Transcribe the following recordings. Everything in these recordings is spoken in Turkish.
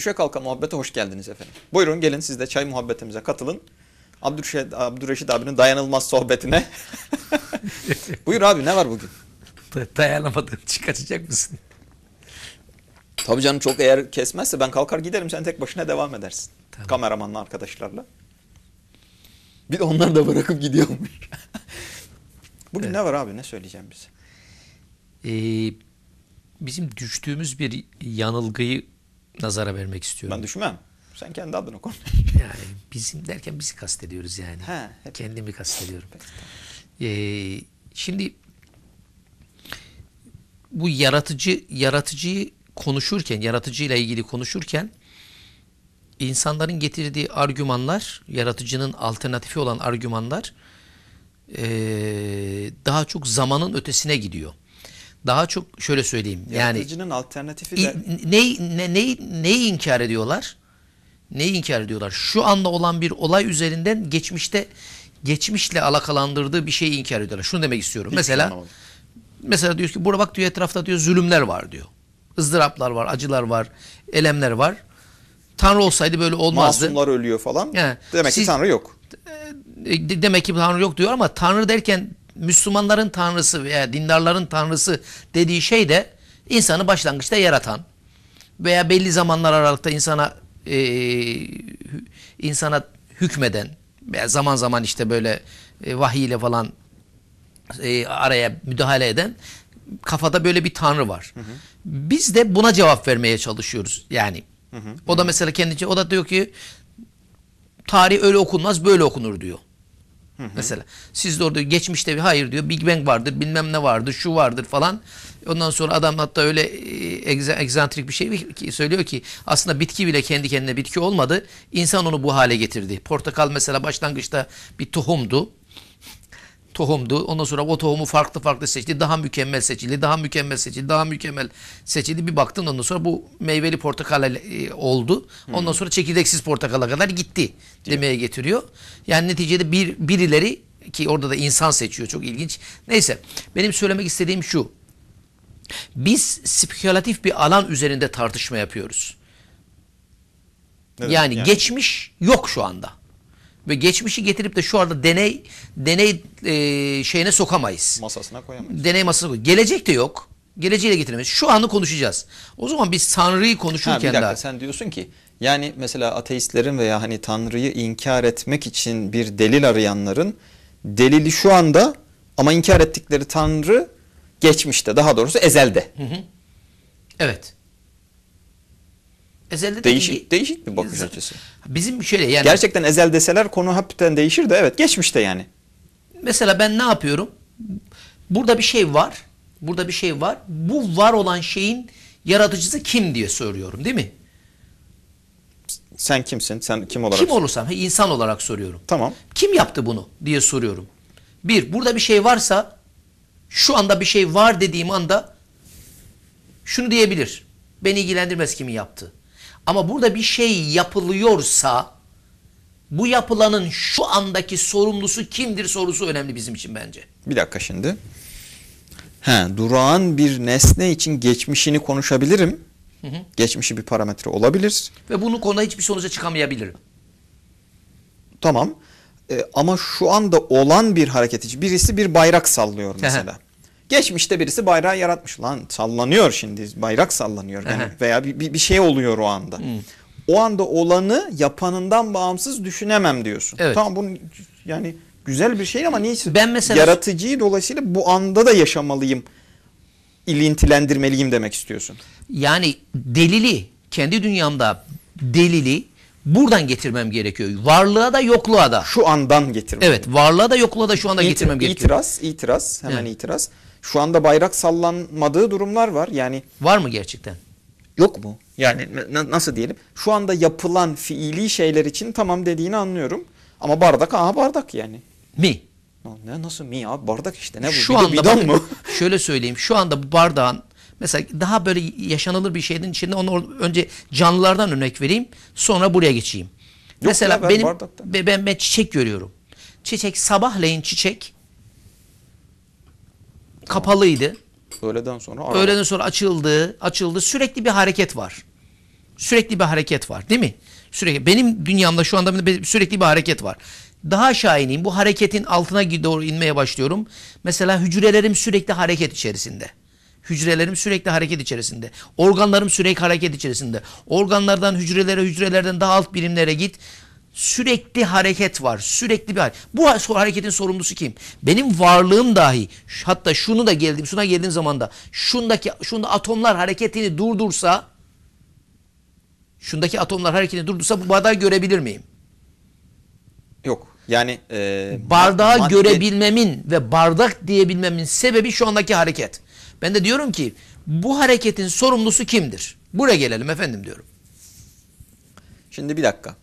Düşe kalka muhabbete hoş geldiniz efendim. Buyurun gelin siz de çay muhabbetimize katılın. Abdürşed, Abdüreşit abinin dayanılmaz sohbetine. Buyur abi ne var bugün? Dayanamadım çıkartacak mısın? Tabii canım çok eğer kesmezse ben kalkar giderim sen tek başına devam edersin. Tamam. Kameramanla arkadaşlarla. Bir de onlar da bırakıp gidiyormuş. Bugün evet. ne var abi ne söyleyeceğim bize? Ee, bizim düştüğümüz bir yanılgıyı nazara vermek istiyorum. Ben düşünmem. Sen kendi adını konuş. yani bizim derken bizi kastediyoruz yani. He, hep. Kendimi kastediyorum. ee, şimdi bu yaratıcı yaratıcıyı konuşurken, yaratıcıyla ilgili konuşurken insanların getirdiği argümanlar, yaratıcının alternatifi olan argümanlar ee, daha çok zamanın ötesine gidiyor daha çok şöyle söyleyeyim. Yaratıcının yani, alternatifi de... Neyi, ne, ne neyi inkar ediyorlar? Neyi inkar ediyorlar? Şu anda olan bir olay üzerinden geçmişte geçmişle alakalandırdığı bir şeyi inkar ediyorlar. Şunu demek istiyorum. Hiç şey mesela mesela diyor ki burada bak diyor etrafta diyor zulümler var diyor. ızdıraplar var, acılar var, elemler var. Tanrı olsaydı böyle olmazdı. Masumlar ölüyor falan. Yani, Demek siz, ki Tanrı yok. E, demek ki Tanrı yok diyor ama Tanrı derken Müslümanların tanrısı veya dindarların tanrısı dediği şey de insanı başlangıçta yaratan veya belli zamanlar aralıkta insana e, insana hükmeden veya zaman zaman işte böyle e, vahiy ile falan e, araya müdahale eden kafada böyle bir tanrı var. Hı hı. Biz de buna cevap vermeye çalışıyoruz yani. Hı hı. O da mesela kendince o da diyor ki tarih öyle okunmaz böyle okunur diyor. Hı Mesela siz de orada geçmişte bir hayır diyor Big Bang vardır bilmem ne vardır şu vardır falan. Ondan sonra adam hatta öyle e, egzantrik bir şey söylüyor ki aslında bitki bile kendi kendine bitki olmadı. İnsan onu bu hale getirdi. Portakal mesela başlangıçta bir tohumdu tohumdu. Ondan sonra o tohumu farklı farklı seçti. Daha mükemmel seçildi. Daha mükemmel seçildi. Daha mükemmel seçildi. Bir baktın ondan sonra bu meyveli portakal e, oldu. Hmm. Ondan sonra çekirdeksiz portakala kadar gitti demeye getiriyor. Yani neticede bir birileri ki orada da insan seçiyor. Çok ilginç. Neyse benim söylemek istediğim şu. Biz spekülatif bir alan üzerinde tartışma yapıyoruz. Evet, yani, yani geçmiş yok şu anda ve geçmişi getirip de şu anda deney deney e, şeyine sokamayız. Masasına koyamayız. Deney masasına koyamayız. Gelecek de yok. Geleceğiyle getiremez. Şu anı konuşacağız. O zaman biz Tanrı'yı konuşurken ha, bir dakika, daha. Sen diyorsun ki yani mesela ateistlerin veya hani Tanrı'yı inkar etmek için bir delil arayanların delili şu anda ama inkar ettikleri Tanrı geçmişte daha doğrusu ezelde. Hı hı. Evet. Ezelde değişik, değişik bir bakış açısı. Bizim şöyle yani. Gerçekten ezel deseler konu hafiften değişir de evet geçmişte yani. Mesela ben ne yapıyorum? Burada bir şey var. Burada bir şey var. Bu var olan şeyin yaratıcısı kim diye soruyorum değil mi? Sen kimsin? Sen kim olarak? Kim olursam insan olarak soruyorum. Tamam. Kim yaptı bunu diye soruyorum. Bir, burada bir şey varsa şu anda bir şey var dediğim anda şunu diyebilir. Beni ilgilendirmez kimin yaptı. Ama burada bir şey yapılıyorsa bu yapılanın şu andaki sorumlusu kimdir sorusu önemli bizim için bence. Bir dakika şimdi. He, durağan bir nesne için geçmişini konuşabilirim. Hı hı. Geçmişi bir parametre olabilir. Ve bunu konuda hiçbir sonuca çıkamayabilirim. Tamam. E, ama şu anda olan bir hareket için birisi bir bayrak sallıyor mesela. Geçmişte birisi bayrağı yaratmış. Lan sallanıyor şimdi bayrak sallanıyor yani. veya bir, bir, bir şey oluyor o anda. Hmm. O anda olanı yapanından bağımsız düşünemem diyorsun. Evet. Tamam bunu yani güzel bir şey ama neyse ben mesela yaratıcıyı dolayısıyla bu anda da yaşamalıyım. ilintilendirmeliyim demek istiyorsun. Yani delili kendi dünyamda delili buradan getirmem gerekiyor. Varlığa da yokluğa da. Şu andan getirmem. Evet varlığa da yokluğa da şu anda İtir, getirmem gerekiyor. İtiraz, itiraz hemen evet. itiraz. Şu anda bayrak sallanmadığı durumlar var. Yani var mı gerçekten? Yok mu? Yani nasıl diyelim? Şu anda yapılan fiili şeyler için tamam dediğini anlıyorum. Ama bardak aha bardak yani. Mi? Ne nasıl mi abi bardak işte ne bu? Şu Bido, anda bidon mu? şöyle söyleyeyim. Şu anda bu bardağın mesela daha böyle yaşanılır bir şeyin içinde onu önce canlılardan örnek vereyim. Sonra buraya geçeyim. Yok mesela ya ben benim bardaktan. ben, ben çiçek görüyorum. Çiçek sabahleyin çiçek kapalıydı. Öğleden sonra araba. Öğleden sonra açıldı, açıldı. Sürekli bir hareket var. Sürekli bir hareket var değil mi? Sürekli benim dünyamda şu anda sürekli bir hareket var. Daha aşağı ineyim. Bu hareketin altına doğru inmeye başlıyorum. Mesela hücrelerim sürekli hareket içerisinde. Hücrelerim sürekli hareket içerisinde. Organlarım sürekli hareket içerisinde. Organlardan hücrelere, hücrelerden daha alt birimlere git. Sürekli hareket var. Sürekli bir hareket. Bu hareketin sorumlusu kim? Benim varlığım dahi. Hatta şunu da geldim, şuna geldiğim zaman da şundaki şunda atomlar hareketini durdursa şundaki atomlar hareketini durdursa bu bardağı görebilir miyim? Yok. Yani e, bardağı madde... görebilmemin ve bardak diyebilmemin sebebi şu andaki hareket. Ben de diyorum ki bu hareketin sorumlusu kimdir? Buraya gelelim efendim diyorum. Şimdi bir dakika.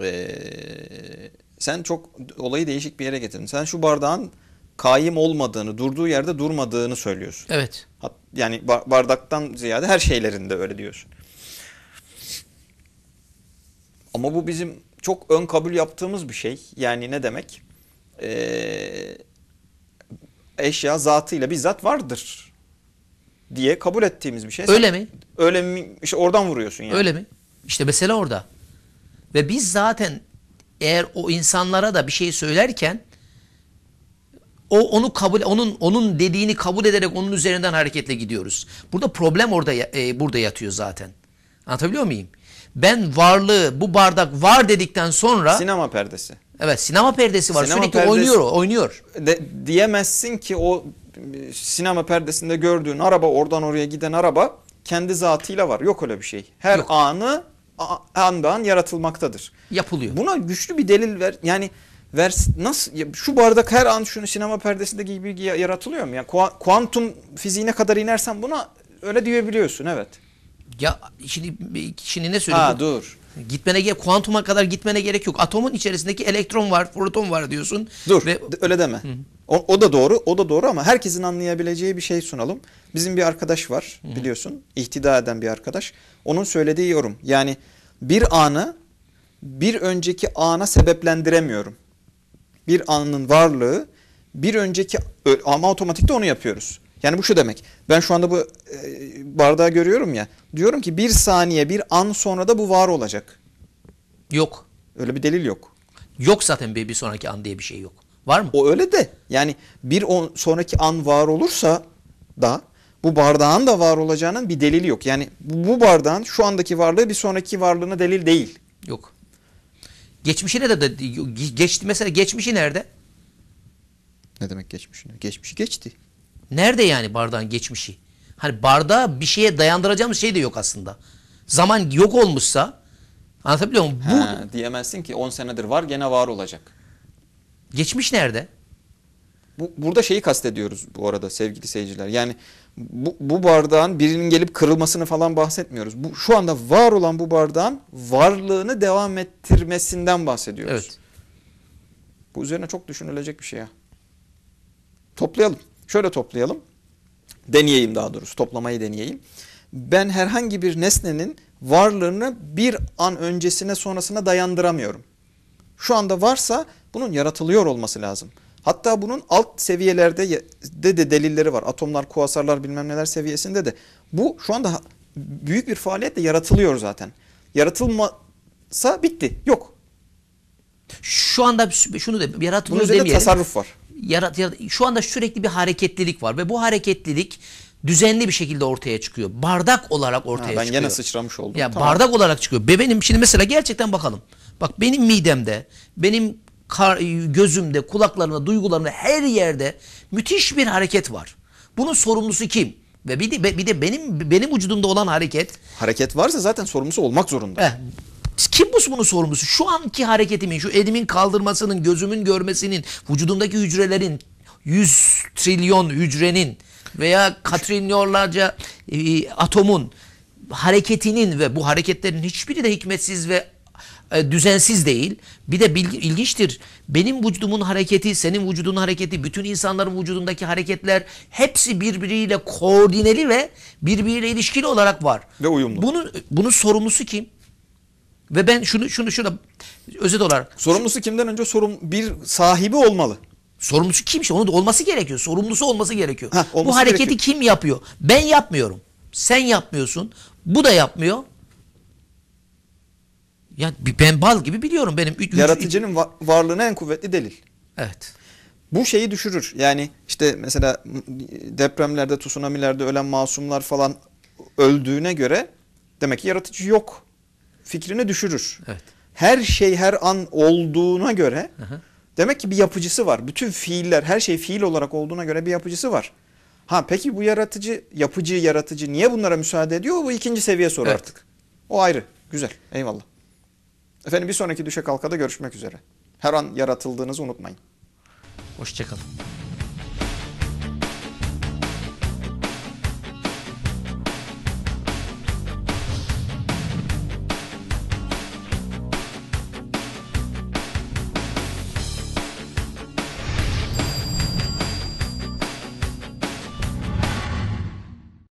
Ee, sen çok olayı değişik bir yere getirdin. Sen şu bardağın kayım olmadığını, durduğu yerde durmadığını söylüyorsun. Evet. Hat, yani bardaktan ziyade her şeylerinde öyle diyorsun. Ama bu bizim çok ön kabul yaptığımız bir şey. Yani ne demek? Ee, eşya zatıyla bizzat vardır diye kabul ettiğimiz bir şey. Öyle Sen, mi? Öyle mi? İşte oradan vuruyorsun yani. Öyle mi? İşte mesele orada. Ve biz zaten eğer o insanlara da bir şey söylerken o onu kabul onun onun dediğini kabul ederek onun üzerinden hareketle gidiyoruz. Burada problem orada e, burada yatıyor zaten. Anlatabiliyor muyum? Ben varlığı bu bardak var dedikten sonra sinema perdesi. Evet sinema perdesi var. Sinema Sürekli perdesi, oynuyor o, oynuyor. De, diyemezsin ki o e, sinema perdesinde gördüğün araba oradan oraya giden araba kendi zatıyla var. Yok öyle bir şey. Her Yok. anı an an yaratılmaktadır. Yapılıyor. Buna güçlü bir delil ver. Yani ver, nasıl şu bardak her an şunu sinema perdesindeki gibi yaratılıyor mu? Yani kuantum fiziğine kadar inersen buna öyle diyebiliyorsun evet. Ya şimdi şimdi ne söyleyeyim? Ha dur. Gitmene gerek kuantuma kadar gitmene gerek yok. Atomun içerisindeki elektron var, proton var diyorsun. Dur. Ve... Öyle deme. Hı. O, o da doğru, o da doğru ama herkesin anlayabileceği bir şey sunalım. Bizim bir arkadaş var biliyorsun, ihtida eden bir arkadaş. Onun söylediği yorum. Yani bir anı bir önceki ana sebeplendiremiyorum. Bir anın varlığı bir önceki ama otomatikte onu yapıyoruz. Yani bu şu demek. Ben şu anda bu e, bardağı görüyorum ya. Diyorum ki bir saniye bir an sonra da bu var olacak. Yok. Öyle bir delil yok. Yok zaten bir, bir sonraki an diye bir şey yok. Var mı? O öyle de yani bir on, sonraki an var olursa da bu bardağın da var olacağının bir delili yok. Yani bu bardağın şu andaki varlığı bir sonraki varlığına delil değil. Yok. Geçmişine de, de geçti mesela geçmişi nerede? Ne demek geçmişi? Geçmişi geçti. Nerede yani bardağın geçmişi? Hani bardağı bir şeye dayandıracağımız şey de yok aslında. Zaman yok olmuşsa anlatabiliyor muyum? Bu... He, diyemezsin ki 10 senedir var gene var olacak. Geçmiş nerede? Bu, burada şeyi kastediyoruz bu arada sevgili seyirciler. Yani bu, bu bardağın birinin gelip kırılmasını falan bahsetmiyoruz. Bu şu anda var olan bu bardağın varlığını devam ettirmesinden bahsediyoruz. Evet. Bu üzerine çok düşünülecek bir şey ya. Toplayalım. Şöyle toplayalım. Deneyeyim daha doğrusu. Toplamayı deneyeyim. Ben herhangi bir nesnenin varlığını bir an öncesine sonrasına dayandıramıyorum. Şu anda varsa bunun yaratılıyor olması lazım. Hatta bunun alt seviyelerde de, de delilleri var. Atomlar, kuasarlar bilmem neler seviyesinde de. Bu şu anda büyük bir faaliyetle yaratılıyor zaten. Yaratılmasa bitti. Yok. Şu anda şunu da yaratılıyor Bunun demeyelim. tasarruf var. Yarat, yarat, şu anda sürekli bir hareketlilik var ve bu hareketlilik düzenli bir şekilde ortaya çıkıyor. Bardak olarak ortaya ha, ben çıkıyor. Ben gene sıçramış oldum. Ya tamam. bardak olarak çıkıyor. Ve benim şimdi mesela gerçekten bakalım. Bak benim midemde, benim gözümde, kulaklarımda, duygularımda her yerde müthiş bir hareket var. Bunun sorumlusu kim? Ve bir de, bir de benim benim vücudumda olan hareket. Hareket varsa zaten sorumlusu olmak zorunda. Heh, kim bu bunun sorumlusu? Şu anki hareketimin, şu elimin kaldırmasının, gözümün görmesinin, vücudumdaki hücrelerin, 100 trilyon hücrenin veya katrilyonlarca e, atomun hareketinin ve bu hareketlerin hiçbiri de hikmetsiz ve e, düzensiz değil. Bir de bilgi, ilginçtir. Benim vücudumun hareketi, senin vücudun hareketi, bütün insanların vücudundaki hareketler hepsi birbiriyle koordineli ve birbiriyle ilişkili olarak var. Ve uyumlu. Bunu bunun sorumlusu kim? Ve ben şunu şunu şuna özet olarak. Sorumlusu kimden önce sorum bir sahibi olmalı. Sorumlusu kimse onun da olması gerekiyor. Sorumlusu olması gerekiyor. Heh, olması Bu hareketi gerekiyor. kim yapıyor? Ben yapmıyorum. Sen yapmıyorsun. Bu da yapmıyor. Yani ben bal gibi biliyorum benim. Yaratıcının varlığına en kuvvetli delil. Evet. Bu şeyi düşürür. Yani işte mesela depremlerde, tsunamilerde ölen masumlar falan öldüğüne göre demek ki yaratıcı yok fikrini düşürür. Evet. Her şey her an olduğuna göre Aha. demek ki bir yapıcısı var. Bütün fiiller her şey fiil olarak olduğuna göre bir yapıcısı var. Ha peki bu yaratıcı, yapıcı yaratıcı niye bunlara müsaade ediyor? Bu ikinci seviye soru evet. artık. O ayrı. Güzel. Eyvallah. Efendim bir sonraki düşe kalkada görüşmek üzere. Her an yaratıldığınızı unutmayın. Hoşçakalın.